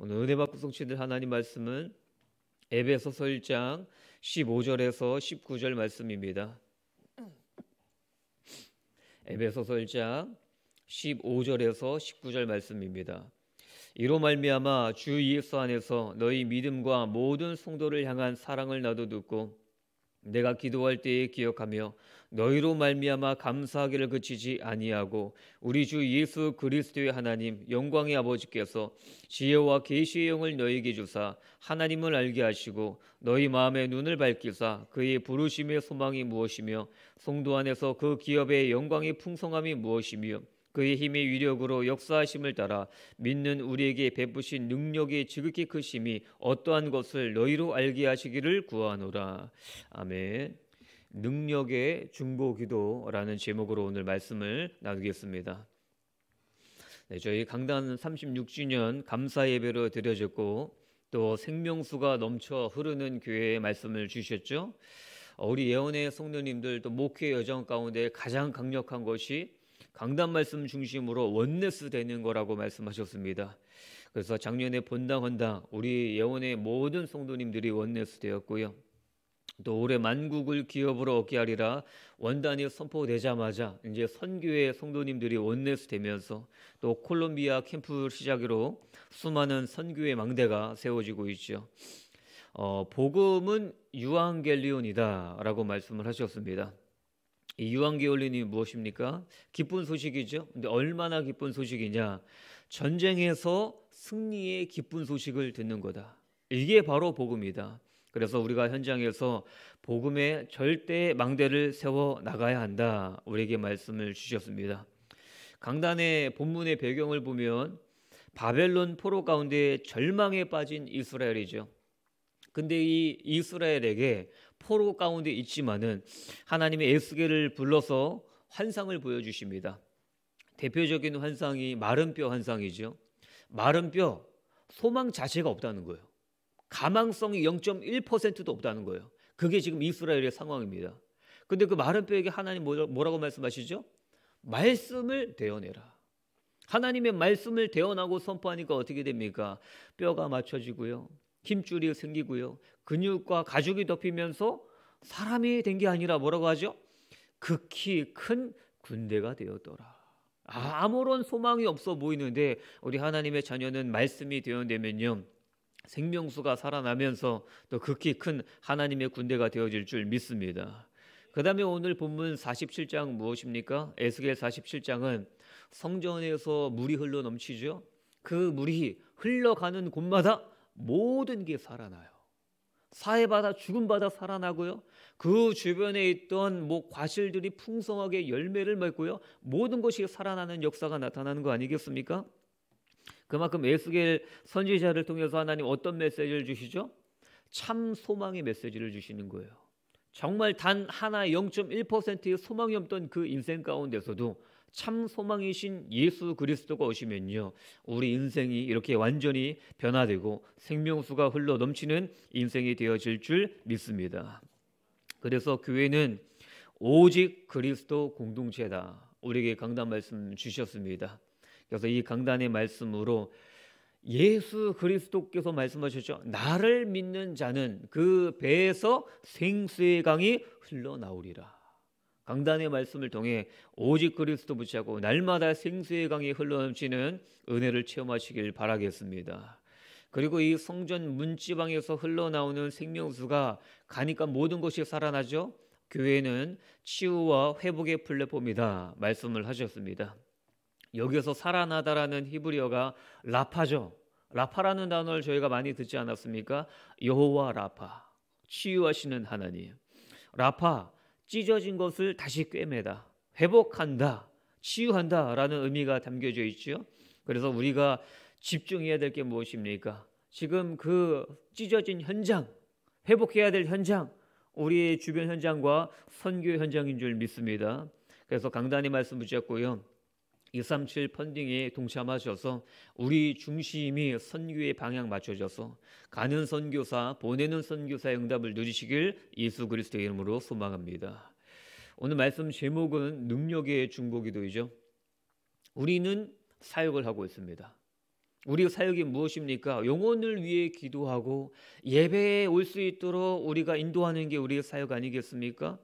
오늘 은혜 받고 성취될 하나님 말씀은 에베소서 1장 15절에서 19절 말씀입니다. 에베소서 1장 15절에서 19절 말씀입니다. 이로 말미암아 주 예수 안에서 너희 믿음과 모든 성도를 향한 사랑을 나도 듣고 내가 기도할 때에 기억하며 너희로 말미암아 감사하기를 그치지 아니하고 우리 주 예수 그리스도의 하나님 영광의 아버지께서 지혜와 계시의 영을 너희에게 주사 하나님을 알게 하시고 너희 마음의 눈을 밝히사 그의 부르심의 소망이 무엇이며 성도 안에서 그 기업의 영광의 풍성함이 무엇이며 그의 힘의 위력으로 역사하심을 따라 믿는 우리에게 베푸신 능력의 지극히 크심이 어떠한 것을 너희로 알게 하시기를 구하노라. 아멘. 능력의 중보 기도라는 제목으로 오늘 말씀을 나누겠습니다. 네, 저희 강단 36주년 감사 예배로 드려졌고 또 생명수가 넘쳐 흐르는 교회의 말씀을 주셨죠. 어, 우리 예언의 성도님들 또 목회 여정 가운데 가장 강력한 것이 강단 말씀 중심으로 원내스 되는 거라고 말씀하셨습니다. 그래서 작년에 본당 헌당 우리 예언의 모든 성도님들이 원내스 되었고요. 또 올해 만국을 기업으로 얻게 하리라 원단이 선포되자마자 이제 선교회 성도님들이 원내스 되면서 또 콜롬비아 캠프 시작으로 수많은 선교회 망대가 세워지고 있죠. 어, 복음은 유앙겔리온이다라고 말씀을 하셨습니다. 이유황겔리온이 무엇입니까? 기쁜 소식이죠. 근데 얼마나 기쁜 소식이냐? 전쟁에서 승리의 기쁜 소식을 듣는 거다. 이게 바로 복음이다. 그래서 우리가 현장에서 복음의 절대 망대를 세워 나가야 한다. 우리에게 말씀을 주셨습니다. 강단의 본문의 배경을 보면 바벨론 포로 가운데 절망에 빠진 이스라엘이죠. 근데 이 이스라엘에게 포로 가운데 있지만은 하나님의 에스겔을 불러서 환상을 보여주십니다. 대표적인 환상이 마른 뼈 환상이죠. 마른 뼈 소망 자체가 없다는 거예요. 가망성이 0.1%도 없다는 거예요. 그게 지금 이스라엘의 상황입니다. 근데 그 마른 뼈에게 하나님 뭐, 뭐라고 말씀하시죠? 말씀을 대어내라. 하나님의 말씀을 대어나고 선포하니까 어떻게 됩니까? 뼈가 맞춰지고요. 힘줄이 생기고요. 근육과 가죽이 덮이면서 사람이 된 게 아니라 뭐라고 하죠? 극히 큰 군대가 되었더라. 아무런 소망이 없어 보이는데 우리 하나님의 자녀는 말씀이 대어내면요. 생명수가 살아나면서 또 극히 큰 하나님의 군대가 되어질 줄 믿습니다. 그 다음에 오늘 본문 47장 무엇입니까? 에스겔 47장은 성전에서 물이 흘러 넘치죠. 그 물이 흘러가는 곳마다 모든 게 살아나요. 사해바다 죽음바다 살아나고요. 그 주변에 있던 뭐 과실들이 풍성하게 열매를 맺고요. 모든 것이 살아나는 역사가 나타나는 거 아니겠습니까? 그만큼 에스겔 선지자를 통해서 하나님 어떤 메시지를 주시죠? 참 소망의 메시지를 주시는 거예요. 정말 단 하나 0.1%의 소망이 없던 그 인생 가운데서도 참 소망이신 예수 그리스도가 오시면요. 우리 인생이 이렇게 완전히 변화되고 생명수가 흘러 넘치는 인생이 되어질 줄 믿습니다. 그래서 교회는 오직 그리스도 공동체다. 우리에게 강단 말씀 주셨습니다. 그래서 이 강단의 말씀으로 예수 그리스도께서 말씀하셨죠. 나를 믿는 자는 그 배에서 생수의 강이 흘러나오리라. 강단의 말씀을 통해 오직 그리스도 붙잡고 날마다 생수의 강이 흘러넘치는 은혜를 체험하시길 바라겠습니다. 그리고 이 성전 문지방에서 흘러나오는 생명수가 가니까 모든 것이 살아나죠. 교회는 치유와 회복의 플랫폼이다 말씀을 하셨습니다. 여기서 살아나다라는 히브리어가 라파죠. 라파라는 단어를 저희가 많이 듣지 않았습니까? 여호와 라파. 치유하시는 하나님. 라파 찢어진 것을 다시 꿰매다. 회복한다. 치유한다라는 의미가 담겨져 있지 그래서 우리가 집중해야 될 게 무엇입니까? 지금 그 찢어진 현장, 회복해야 될 현장, 우리의 주변 현장과 선교 현장인 줄 믿습니다. 그래서 강단의 말씀 붙잡고요. 237 펀딩에 동참하셔서 우리 중심이 선교의 방향 맞춰져서 가는 선교사, 보내는 선교사의 응답을 누리시길 예수 그리스도의 이름으로 소망합니다. 오늘 말씀 제목은 능력의 중보기도이죠. 우리는 사역을 하고 있습니다. 우리 사역이 무엇입니까? 영혼을 위해 기도하고 예배에 올 수 있도록 우리가 인도하는 게 우리의 사역 아니겠습니까?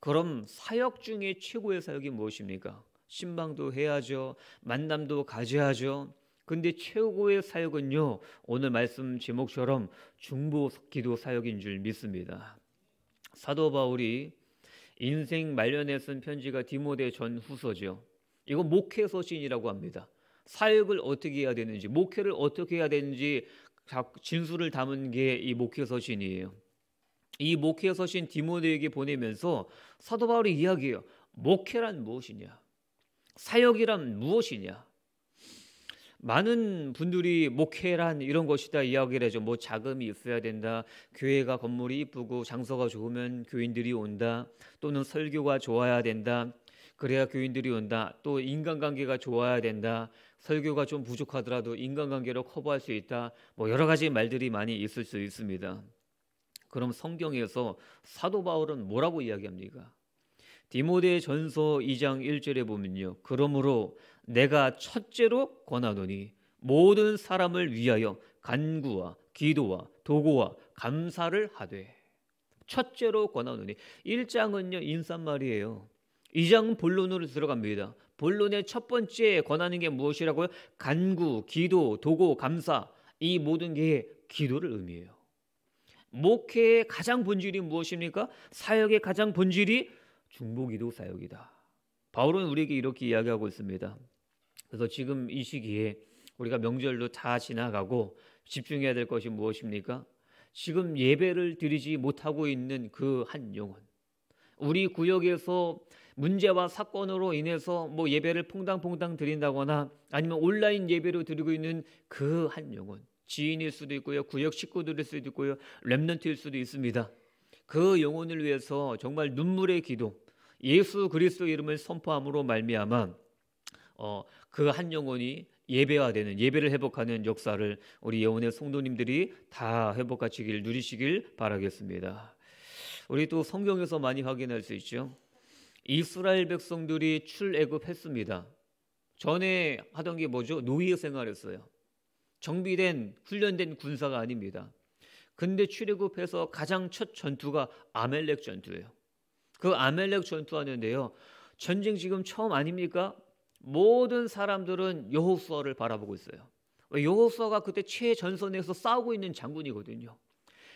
그럼 사역 중에 최고의 사역이 무엇입니까? 신방도 해야죠. 만남도 가져야죠. 근데 최고의 사역은요, 오늘 말씀 제목처럼 중보 기도 사역인 줄 믿습니다. 사도 바울이 인생 말년에 쓴 편지가 디모데 전 후서죠. 이거 목회 서신이라고 합니다. 사역을 어떻게 해야 되는지, 목회를 어떻게 해야 되는지 진술을 담은 게 이 목회 서신이에요. 이 목회 서신 디모데에게 보내면서 사도 바울이 이야기해요. 목회란 무엇이냐? 사역이란 무엇이냐? 많은 분들이 목회란 이런 것이다 이야기를 해죠. 뭐 자금이 있어야 된다. 교회가 건물이 이쁘고 장소가 좋으면 교인들이 온다. 또는 설교가 좋아야 된다. 그래야 교인들이 온다. 또 인간관계가 좋아야 된다. 설교가 좀 부족하더라도 인간관계로 커버할 수 있다. 뭐 여러 가지 말들이 많이 있을 수 있습니다. 그럼 성경에서 사도 바울은 뭐라고 이야기합니까? 디모데 전서 2장 1절에 보면요. 그러므로 내가 첫째로 권하노니 모든 사람을 위하여 간구와 기도와 도구와 감사를 하되 첫째로 권하노니 1장은요 인사말이에요. 2장 본론으로 들어갑니다. 본론의 첫 번째 권하는 게 무엇이라고요? 간구, 기도, 도구, 감사 이 모든 게 기도를 의미해요. 목회의 가장 본질이 무엇입니까? 사역의 가장 본질이 중보기도 사역이다. 바울은 우리에게 이렇게 이야기하고 있습니다. 그래서 지금 이 시기에 우리가 명절도 다 지나가고 집중해야 될 것이 무엇입니까? 지금 예배를 드리지 못하고 있는 그 한 영혼. 우리 구역에서 문제와 사건으로 인해서 뭐 예배를 퐁당퐁당 드린다거나 아니면 온라인 예배로 드리고 있는 그 한 영혼. 지인일 수도 있고요. 구역 식구들일 수도 있고요. 랩런트일 수도 있습니다. 그 영혼을 위해서 정말 눈물의 기도, 예수 그리스도 이름을 선포함으로 말미암아 어, 그한 영혼이 예배화되는 예배를 회복하는 역사를 우리 영혼의 성도님들이 다 회복하시길 누리시길 바라겠습니다. 우리 또 성경에서 많이 확인할 수 있죠. 이스라엘 백성들이 출애굽했습니다. 전에 하던 게 뭐죠? 노예 생활했어요. 정비된 훈련된 군사가 아닙니다. 근데 출애굽해서 가장 첫 전투가 아멜렉 전투예요. 그 아멜렉 전투하는데요. 전쟁 지금 처음 아닙니까? 모든 사람들은 여호수아를 바라보고 있어요. 여호수아가 그때 최전선에서 싸우고 있는 장군이거든요.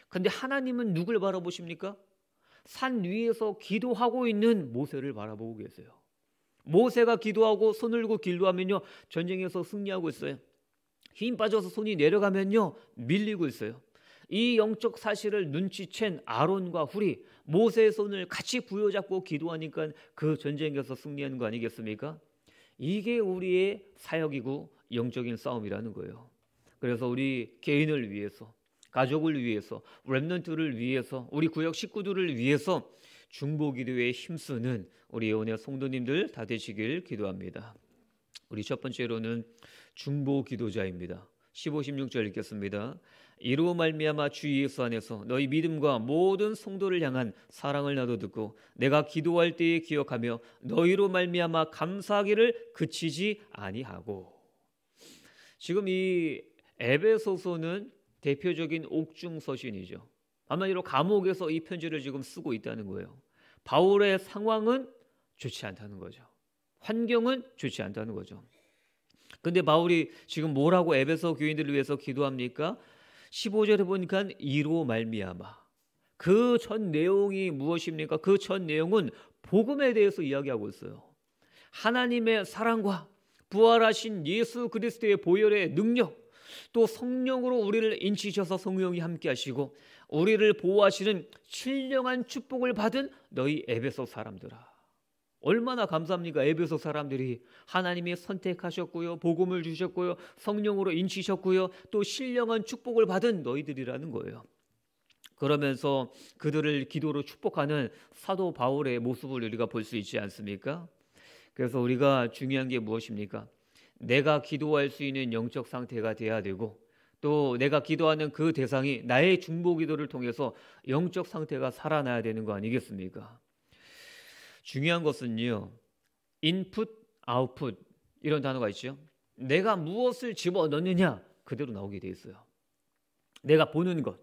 근데 하나님은 누굴 바라보십니까? 산 위에서 기도하고 있는 모세를 바라보고 계세요. 모세가 기도하고 손을 들고 기도하면요. 전쟁에서 승리하고 있어요. 힘 빠져서 손이 내려가면요. 밀리고 있어요. 이 영적 사실을 눈치챈 아론과 훌이 모세의 손을 같이 부여잡고 기도하니까 그 전쟁에서 승리한거 아니겠습니까? 이게 우리의 사역이고 영적인 싸움이라는 거예요. 그래서 우리 개인을 위해서, 가족을 위해서, 랩런트를 위해서, 우리 구역 식구들을 위해서 중보기도에 힘쓰는 우리 예언의 성도님들 다 되시길 기도합니다. 우리 첫 번째로는 중보기도자입니다. 15, 16절 읽겠습니다. 이로 말미암아 주 예수 안에서 너희 믿음과 모든 성도를 향한 사랑을 나도 듣고 내가 기도할 때에 기억하며 너희로 말미암아 감사하기를 그치지 아니하고 지금 이 에베소서는 대표적인 옥중 서신이죠. 아마이로 감옥에서 이 편지를 지금 쓰고 있다는 거예요. 바울의 상황은 좋지 않다는 거죠. 환경은 좋지 않다는 거죠. 근데 바울이 지금 뭐라고 에베소 교인들을 위해서 기도합니까? 15절에 보니까 이로 말미암아 그첫 내용이 무엇입니까? 그 첫 내용은 복음에 대해서 이야기하고 있어요. 하나님의 사랑과 부활하신 예수 그리스도의 보혈의 능력 또 성령으로 우리를 인치셔서 성령이 함께 하시고 우리를 보호하시는 신령한 축복을 받은 너희 에베소 사람들아 얼마나 감사합니까? 에베소 사람들이 하나님이 선택하셨고요. 복음을 주셨고요. 성령으로 인치셨고요. 또 신령한 축복을 받은 너희들이라는 거예요. 그러면서 그들을 기도로 축복하는 사도 바울의 모습을 우리가 볼 수 있지 않습니까? 그래서 우리가 중요한 게 무엇입니까? 내가 기도할 수 있는 영적 상태가 돼야 되고 또 내가 기도하는 그 대상이 나의 중보 기도를 통해서 영적 상태가 살아나야 되는 거 아니겠습니까? 중요한 것은요. 인풋, 아웃풋 이런 단어가 있죠. 내가 무엇을 집어넣느냐 그대로 나오게 돼 있어요. 내가 보는 것,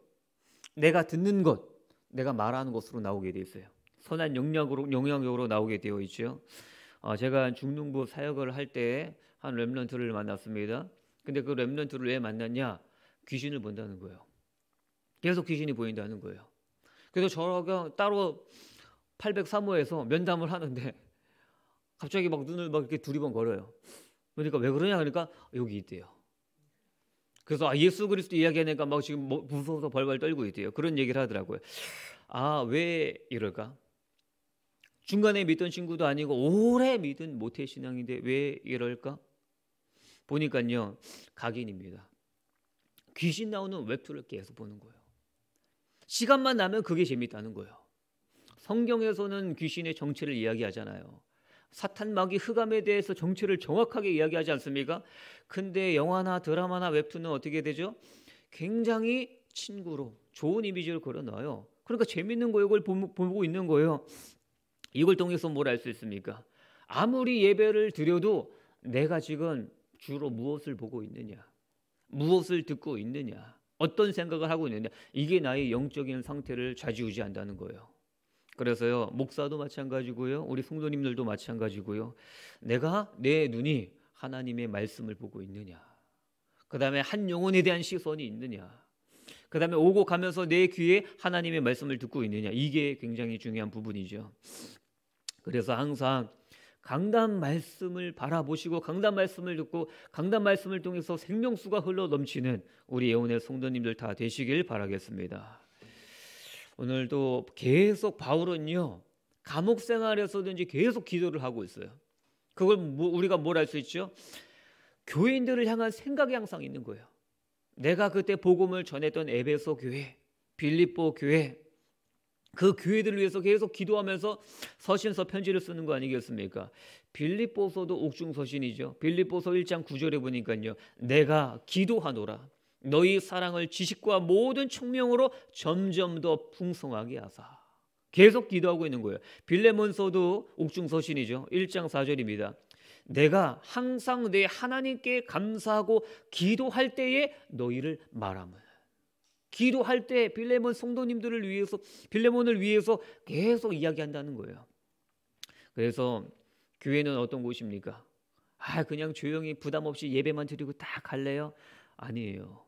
내가 듣는 것, 내가 말하는 것으로 나오게 돼 있어요. 선한 영향으로 영향력으로 나오게 되어 있죠. 어, 제가 중등부 사역을 할 때한 렘런트를 만났습니다. 근데 그 렘런트를 왜 만났냐? 귀신을 본다는 거예요. 계속 귀신이 보인다는 거예요. 그래서 저가 따로 803호에서 면담을 하는데 갑자기 막 눈을 막 이렇게 두리번걸어요 그러니까 왜 그러냐 그러니까 여기 있대요. 그래서 아, 예수 그리스도 이야기하니까 막 지금 뭐 무서워서 벌벌 떨고 있대요. 그런 얘기를 하더라고요. 아, 왜 이럴까? 중간에 믿던 친구도 아니고 오래 믿은 모태 신앙인데 왜 이럴까? 보니까요. 각인입니다. 귀신 나오는 웹툰을 계속 보는 거예요. 시간만 나면 그게 재밌다는 거예요. 성경에서는 귀신의 정체를 이야기하잖아요. 사탄 마귀 흑암에 대해서 정체를 정확하게 이야기하지 않습니까? 근데 영화나 드라마나 웹툰은 어떻게 되죠? 굉장히 친구로 좋은 이미지를 걸어놔요. 그러니까 재밌는 거예요. 이걸 보고 있는 거예요. 이걸 통해서 뭘 알 수 있습니까? 아무리 예배를 드려도 내가 지금 주로 무엇을 보고 있느냐? 무엇을 듣고 있느냐? 어떤 생각을 하고 있느냐? 이게 나의 영적인 상태를 좌지우지한다는 거예요. 그래서요, 목사도 마찬가지고요, 우리 성도님들도 마찬가지고요. 내가 내 눈이 하나님의 말씀을 보고 있느냐. 그 다음에 한 영혼에 대한 시선이 있느냐. 그 다음에 오고 가면서 내 귀에 하나님의 말씀을 듣고 있느냐. 이게 굉장히 중요한 부분이죠. 그래서 항상 강단 말씀을 바라보시고 강단 말씀을 듣고 강단 말씀을 통해서 생명수가 흘러 넘치는 우리 예언의 성도님들 다 되시길 바라겠습니다. 오늘도 계속 바울은요 감옥 생활에서든지 계속 기도를 하고 있어요. 그걸 뭐 우리가 뭘 알 수 있죠? 교인들을 향한 생각이 항상 있는 거예요. 내가 그때 복음을 전했던 에베소 교회, 빌립보 교회 그 교회들을 위해서 계속 기도하면서 서신서 편지를 쓰는 거 아니겠습니까? 빌립보서도 옥중 서신이죠. 빌립보서 1장 9절에 보니까요. 내가 기도하노라. 너희 사랑을 지식과 모든 총명으로 점점 더 풍성하게 하사. 계속 기도하고 있는 거예요. 빌레몬서도 옥중서신이죠. 1장 4절입니다. 내가 항상 내 하나님께 감사하고 기도할 때에 너희를 말함을. 기도할 때 빌레몬 성도님들을 위해서 빌레몬을 위해서 계속 이야기한다는 거예요. 그래서 교회는 어떤 곳입니까? 아, 그냥 조용히 부담 없이 예배만 드리고 다 갈래요? 아니에요.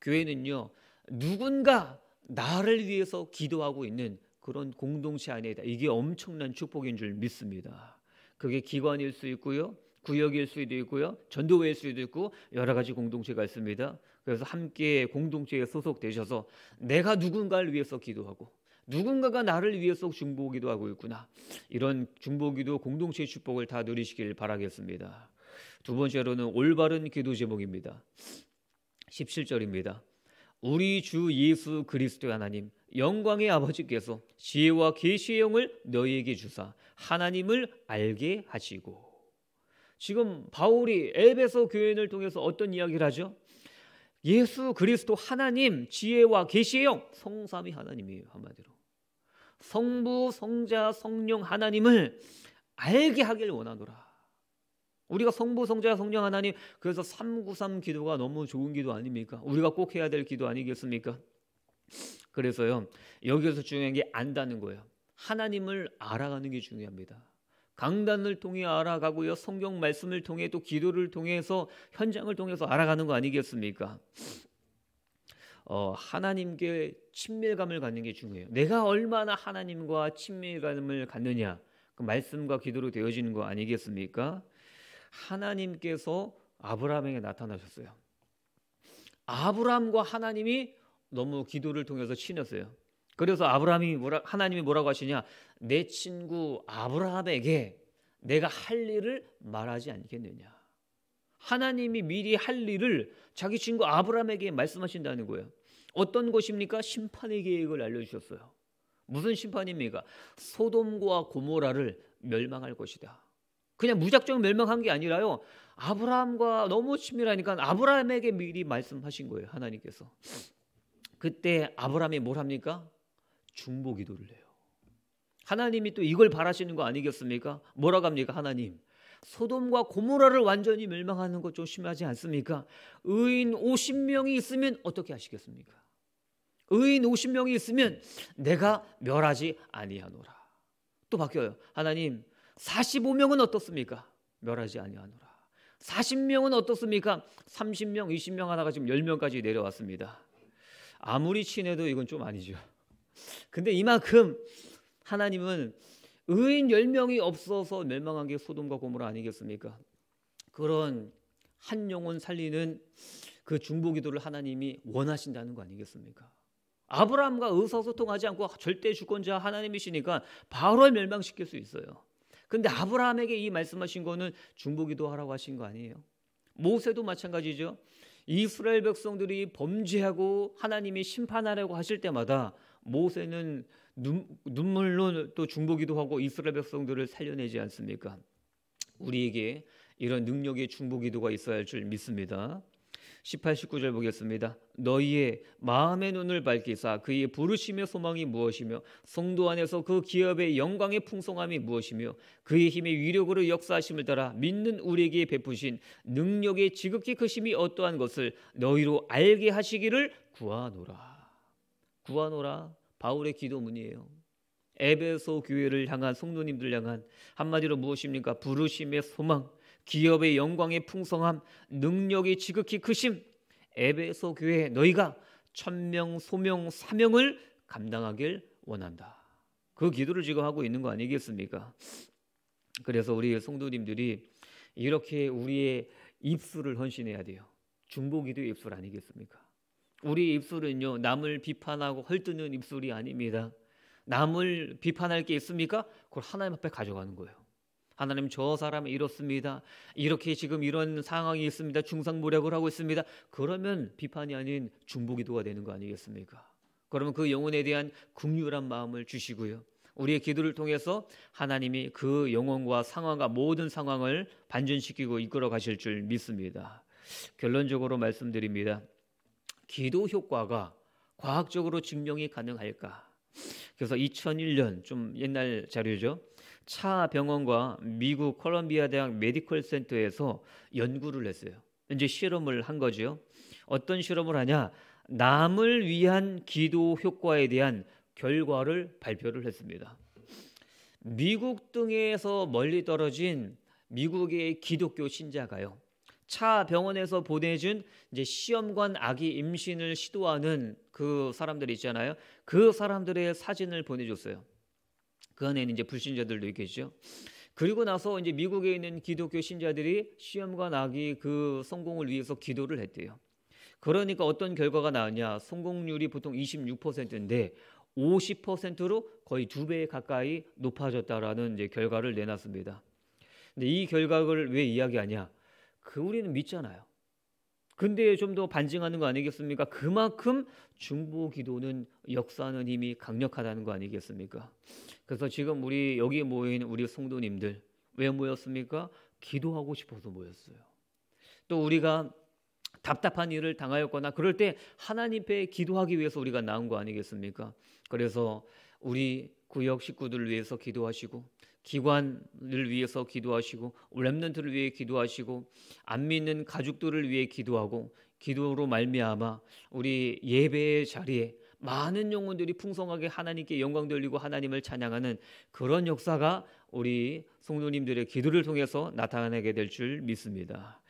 교회는요, 누군가 나를 위해서 기도하고 있는 그런 공동체 안에 있다. 이게 엄청난 축복인 줄 믿습니다. 그게 기관일 수 있고요. 구역일 수도 있고요. 전도회일 수도 있고 여러 가지 공동체가 있습니다. 그래서 함께 공동체에 소속되셔서 내가 누군가를 위해서 기도하고 누군가가 나를 위해서 중보기도 하고 있구나. 이런 중보기도 공동체 축복을 다 누리시길 바라겠습니다. 두 번째로는 올바른 기도 제목입니다. 17절입니다. 우리 주 예수 그리스도 하나님 영광의 아버지께서 지혜와 계시의 영을 너희에게 주사 하나님을 알게 하시고 지금 바울이 에베소 교회를 통해서 어떤 이야기를 하죠? 예수 그리스도 하나님 지혜와 계시의 영 성삼위 하나님이에요 한마디로 성부 성자 성령 하나님을 알게 하길 원하노라 우리가 성부, 성자, 성령 하나님 그래서 393 기도가 너무 좋은 기도 아닙니까? 우리가 꼭 해야 될 기도 아니겠습니까? 그래서요. 여기서 중요한 게 안다는 거예요. 하나님을 알아가는 게 중요합니다. 강단을 통해 알아가고요. 성경 말씀을 통해 또 기도를 통해서 현장을 통해서 알아가는 거 아니겠습니까? 어, 하나님께 친밀감을 갖는 게 중요해요. 내가 얼마나 하나님과 친밀감을 갖느냐. 그 말씀과 기도로 되어지는 거 아니겠습니까? 하나님께서 아브라함에게 나타나셨어요. 아브라함과 하나님이 너무 기도를 통해서 친했어요. 그래서 아브라함이 뭐라, 하나님이 뭐라고 하시냐? 내 친구 아브라함에게 내가 할 일을 말하지 않겠느냐? 하나님이 미리 할 일을 자기 친구 아브라함에게 말씀하신다는 거예요. 어떤 것입니까? 심판의 계획을 알려주셨어요. 무슨 심판입니까? 소돔과 고모라를 멸망할 것이다. 그냥 무작정 멸망한 게 아니라요. 아브라함과 너무 친밀하니까 아브라함에게 미리 말씀하신 거예요. 하나님께서. 그때 아브라함이 뭘 합니까? 중보 기도를 해요. 하나님이 또 이걸 바라시는 거 아니겠습니까? 뭐라고 합니까? 하나님. 소돔과 고모라를 완전히 멸망하는 것 조심하지 않습니까? 의인 50명이 있으면 어떻게 하시겠습니까? 의인 50명이 있으면 내가 멸하지 아니하노라. 또 바뀌어요. 하나님, 45명은 어떻습니까? 멸하지 아니하노라. 40명은 어떻습니까? 30명, 20명 하다가 지금 10명까지 내려왔습니다. 아무리 친해도 이건 좀 아니죠. 근데 이만큼 하나님은 의인 10명이 없어서 멸망한 게 소돔과 고모라 아니겠습니까? 그런 한 영혼 살리는 그 중보기도를 하나님이 원하신다는 거 아니겠습니까? 아브라함과 의사소통하지 않고 절대 주권자 하나님이시니까 바로 멸망시킬 수 있어요. 근데 아브라함에게 이 말씀하신 거는 중보기도 하라고 하신 거 아니에요. 모세도 마찬가지죠. 이스라엘 백성들이 범죄하고 하나님이 심판하려고 하실 때마다 모세는 눈, 눈물로 또 중보기도 하고 이스라엘 백성들을 살려내지 않습니까? 우리에게 이런 능력의 중보기도가 있어야 할 줄 믿습니다. 18, 19절 보겠습니다. 너희의 마음의 눈을 밝게 쌓 그의 부르심의 소망이 무엇이며 성도 안에서 그 기업의 영광의 풍성함이 무엇이며 그의 힘의 위력으로 역사하심을 따라 믿는 우리에게 베푸신 능력의 지극히 크심이 어떠한 것을 너희로 알게 하시기를 구하노라. 구하노라. 바울의 기도문이에요. 에베소 교회를 향한 성도님들 향한 한마디로 무엇입니까? 부르심의 소망. 기업의 영광의 풍성함, 능력이 지극히 크심, 에베소 교회 너희가 천명, 소명, 사명을 감당하길 원한다. 그 기도를 지금 하고 있는 거 아니겠습니까? 그래서 우리 성도님들이 이렇게 우리의 입술을 헌신해야 돼요. 중보기도의 입술 아니겠습니까? 우리 입술은요, 남을 비판하고 헐뜯는 입술이 아닙니다. 남을 비판할 게 있습니까? 그걸 하나님 앞에 가져가는 거예요. 하나님 저 사람 이렇습니다. 이렇게 지금 이런 상황이 있습니다. 중상모략을 하고 있습니다. 그러면 비판이 아닌 중보기도가 되는 거 아니겠습니까? 그러면 그 영혼에 대한 긍휼한 마음을 주시고요. 우리의 기도를 통해서 하나님이 그 영혼과 상황과 모든 상황을 반전시키고 이끌어 가실 줄 믿습니다. 결론적으로 말씀드립니다. 기도 효과가 과학적으로 증명이 가능할까? 그래서 2001년 좀 옛날 자료죠. 차 병원과 미국 콜롬비아 대학 메디컬 센터에서 연구를 했어요. 이제 실험을 한 거죠. 어떤 실험을 하냐? 남을 위한 기도 효과에 대한 결과를 발표를 했습니다. 미국 등에서 멀리 떨어진 미국의 기독교 신자가요. 차 병원에서 보내준 이제 시험관 아기 임신을 시도하는 그 사람들 있잖아요. 그 사람들의 사진을 보내줬어요. 그 안에 는 이제 불신자들도 있겠죠. 그리고 나서 이제 미국에 있는 기독교 신자들이 시험과 낙이 그 성공을 위해서 기도를 했대요. 그러니까 어떤 결과가 나왔냐? 성공률이 보통 26%인데 50%로 거의 두 배 가까이 높아졌다라는 이제 결과를 내놨습니다. 근데 이 결과를 왜 이야기하냐? 그 우리는 믿잖아요. 근데좀더 반증하는 거 아니겠습니까? 그만큼 중보 기도는 역사하는 힘이 강력하다는 거 아니겠습니까? 그래서 지금 우리 여기 모인 우리 성도님들 왜 모였습니까? 기도하고 싶어서 모였어요. 또 우리가 답답한 일을 당하였거나 그럴 때 하나님께 기도하기 위해서 우리가 나온 거 아니겠습니까? 그래서 우리 구역 식구들 위해서 기도하시고 기관을 위해서 기도하시고 렘넌트를 위해 기도하시고 안 믿는 가족들을 위해 기도하고 기도로 말미암아 우리 예배의 자리에 많은 영혼들이 풍성하게 하나님께 영광 돌리고 하나님을 찬양하는 그런 역사가 우리 성도님들의 기도를 통해서 나타나게 될 줄 믿습니다.